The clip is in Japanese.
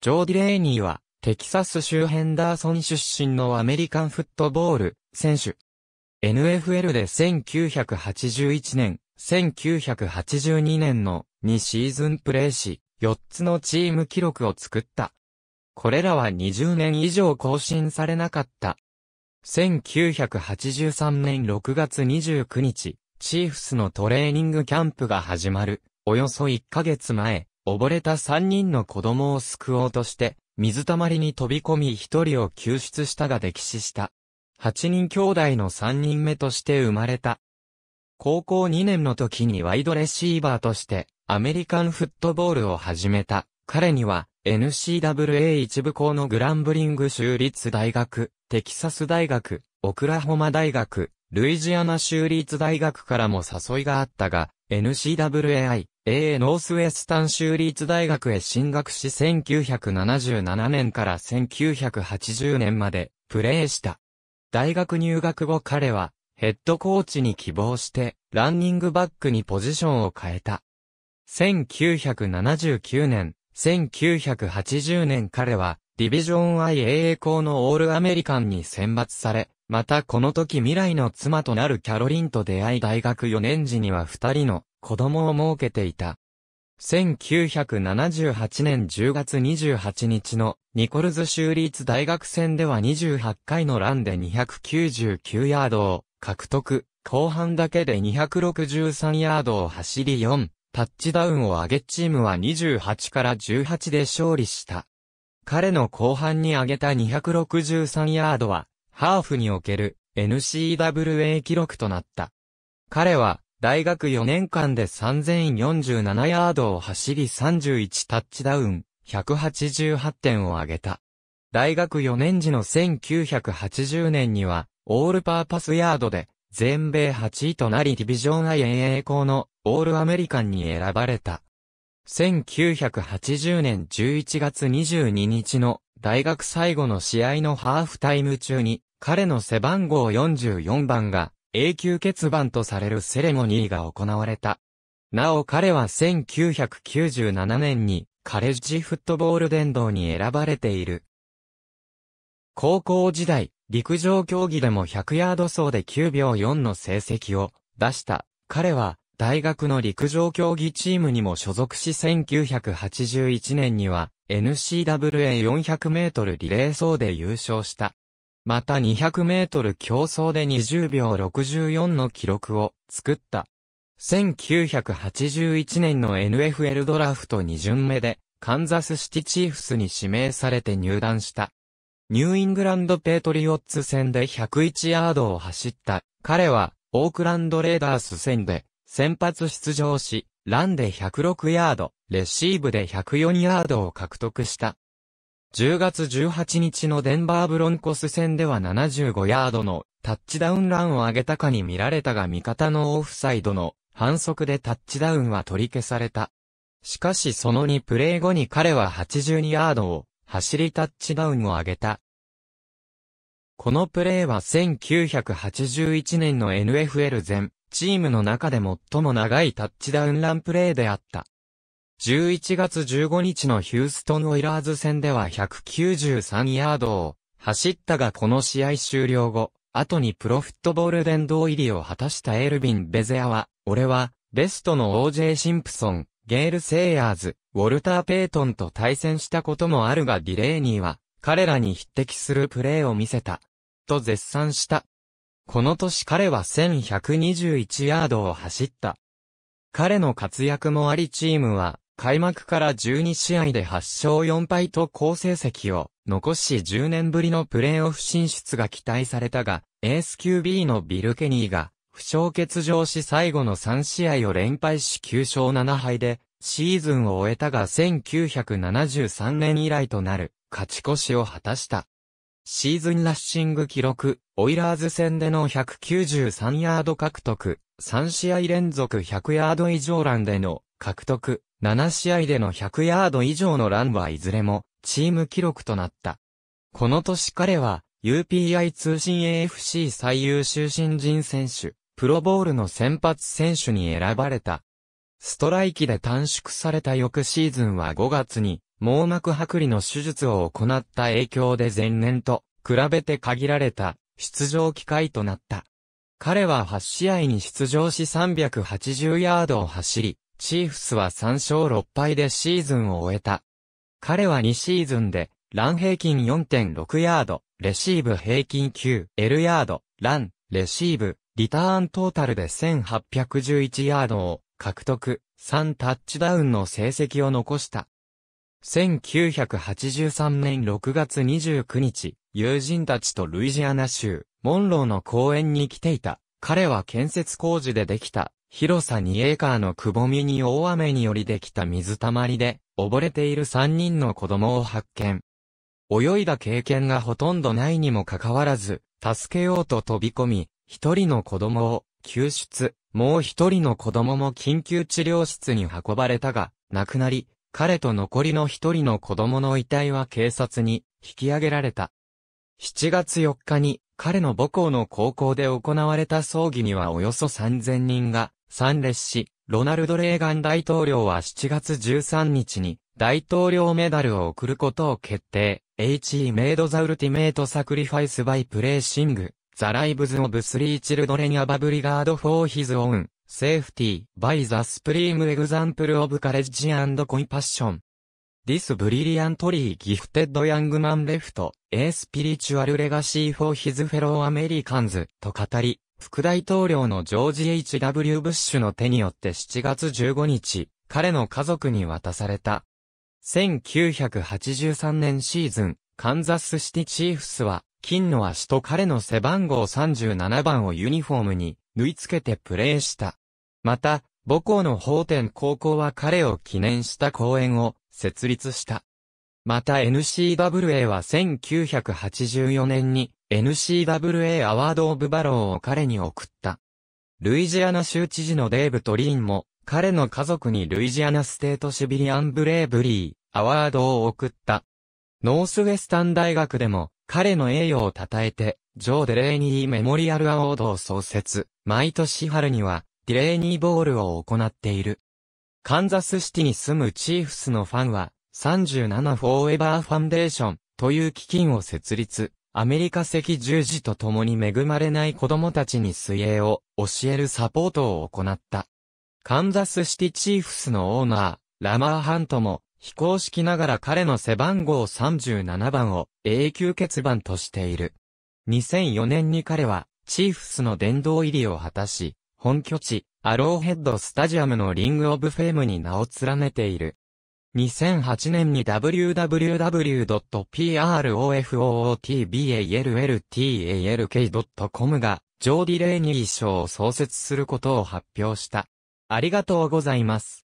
ジョーディ・レーニーは、テキサス州ヘンダーソン出身のアメリカンフットボール選手。NFL で1981年、1982年の2シーズンプレーし、4つのチーム記録を作った。これらは20年以上更新されなかった。1983年6月29日、チーフスのトレーニングキャンプが始まる、およそ1ヶ月前、溺れた3人の子供を救おうとして、水たまりに飛び込み1人を救出したが溺死した。8人兄弟の3人目として生まれた。高校2年の時にワイドレシーバーとして、アメリカンフットボールを始めた。彼には、n c w a 一部校のグランブリング州立大学、テキサス大学、オクラホマ大学、ルイジアナ州立大学からも誘いがあったが、NCWAI、AA ノースウェスタン州立大学へ進学し1977年から1980年までプレーした。大学入学後彼はヘッドコーチに希望してランニングバックにポジションを変えた。1979年、1980年彼はディビジョン IAA 校のオールアメリカンに選抜され、またこの時未来の妻となるキャロリンと出会い大学4年時には二人の子供を設けていた。1978年10月28日のニコルズ州立大学戦では28回のランで299ヤードを獲得、後半だけで263ヤードを走り4、タッチダウンを上げチームは28から18で勝利した。彼の後半に上げた263ヤードはハーフにおける NCWA 記録となった。彼は、大学4年間で3047ヤードを走り31タッチダウン、188点を挙げた。大学4年時の1980年には、オールパーパスヤードで、全米8位となりディビジョン IAA 校のオールアメリカンに選ばれた。1980年11月22日の大学最後の試合のハーフタイム中に彼の背番号44番が永久欠番とされるセレモニーが行われた。なお彼は1997年にカレッジフットボール殿堂に選ばれている。高校時代、陸上競技でも100ヤード走で9秒4の成績を出した。彼は大学の陸上競技チームにも所属し1981年には n c w a 4 0 0メートルリレー走で優勝した。また200メートル競争で20秒64の記録を作った。1981年の NFL ドラフト2巡目で、カンザスシティチーフスに指名されて入団した。ニューイングランドペートリオッツ戦で101ヤードを走った。彼は、オークランドレーダース戦で、先発出場し、ランで106ヤード、レシーブで104ヤードを獲得した。10月18日のデンバーブロンコス戦では75ヤードのタッチダウンランを上げたかに見られたが味方のオフサイドの反則でタッチダウンは取り消された。しかしその2プレー後に彼は82ヤードを走りタッチダウンを上げた。このプレーは1981年の NFL 全チームの中で最も長いタッチダウンランプレーであった。11月15日のヒューストン・オイラーズ戦では193ヤードを走ったがこの試合終了後、後にプロフットボール殿堂入りを果たしたエルヴィン・ベゼアは、俺は、ベストの OJ シンプソン、ゲール・セイヤーズ、ウォルター・ペイトンと対戦したこともあるがディレイニーは、彼らに匹敵するプレーを見せた。と絶賛した。この年彼は1121ヤードを走った。彼の活躍もありチームは、開幕から12試合で8勝4敗と好成績を残し10年ぶりのプレーオフ進出が期待されたが、エース QB のビル・ケニーが負傷欠場し最後の3試合を連敗し9勝7敗でシーズンを終えたが1973年以来となる勝ち越しを果たした。シーズンラッシング記録、オイラーズ戦での193ヤード獲得、3試合連続100ヤード以上ランでの獲得、7試合での100ヤード以上のランはいずれも、チーム記録となった。この年彼は、UPI 通信 AFC 最優秀新人選手、プロボールの先発選手に選ばれた。ストライキで短縮された翌シーズンは5月に、網膜剥離の手術を行った影響で前年と比べて限られた出場機会となった。彼は8試合に出場し380ヤードを走り、チーフスは3勝6敗でシーズンを終えた。彼は2シーズンで、ラン平均4.6ヤード、レシーブ平均 9L ヤード、ラン、レシーブ、リターントータルで1811ヤードを獲得、3タッチダウンの成績を残した。1983年6月29日、友人たちとルイジアナ州、モンローの公園に来ていた。彼は建設工事でできた広さ2エーカーのくぼみに大雨によりできた水たまりで、溺れている3人の子供を発見。泳いだ経験がほとんどないにもかかわらず、助けようと飛び込み、一人の子供を救出、もう一人の子供も緊急治療室に運ばれたが、亡くなり、彼と残りの一人の子供の遺体は警察に引き上げられた。7月4日に彼の母校の高校で行われた葬儀にはおよそ3000人が参列し、ロナルド・レーガン大統領は7月13日に大統領メダルを贈ることを決定。H.E. made placing the lives of サクリファイス・バイ・プレ e シング。ザ・ライブズ・ g ブ・スリー・チルドレ s ア・バブリガード・フォー・ヒズ・オン。セーフティ m バイ・ザ・スプリーム・エグザンプル・オブ・カレッジ・ c o m コイ・パッション。This brilliantly gifted young man left a spiritual legacy for his fellow Americans と語り、副大統領のジョージ H.W. ブッシュの手によって7月15日、彼の家族に渡された。1983年シーズン、カンザスシティチーフスは、金の足と彼の背番号37番をユニフォームに縫い付けてプレーした。また、母校の法典高校は彼を記念した公演を設立した。また NCWA は1984年に NCWA アワード・オブ・バローを彼に送った。ルイジアナ州知事のデーブ・トリーンも、彼の家族にルイジアナステート・シビリアン・ブレーブリー、アワードを送った。ノースウェスタン大学でも、彼の栄誉を称えて、ジョー・デレーニー・メモリアル・アワードを創設、毎年春には、ディレーニー・ボールを行っている。カンザスシティに住むチーフスのファンは、37フォーエバーファンデーションという基金を設立。アメリカ赤十字と共に恵まれない子供たちに水泳を教えるサポートを行った。カンザスシティチーフスのオーナー、ラマーハントも、非公式ながら彼の背番号37番を永久欠番としている。2004年に彼は、チーフスの殿堂入りを果たし、本拠地、アローヘッドスタジアムのリングオブフェームに名を連ねている。2008年に w w w p r o f o t b a l l t a l k c o m がジョーディ・レイニー賞を創設することを発表した。ありがとうございます。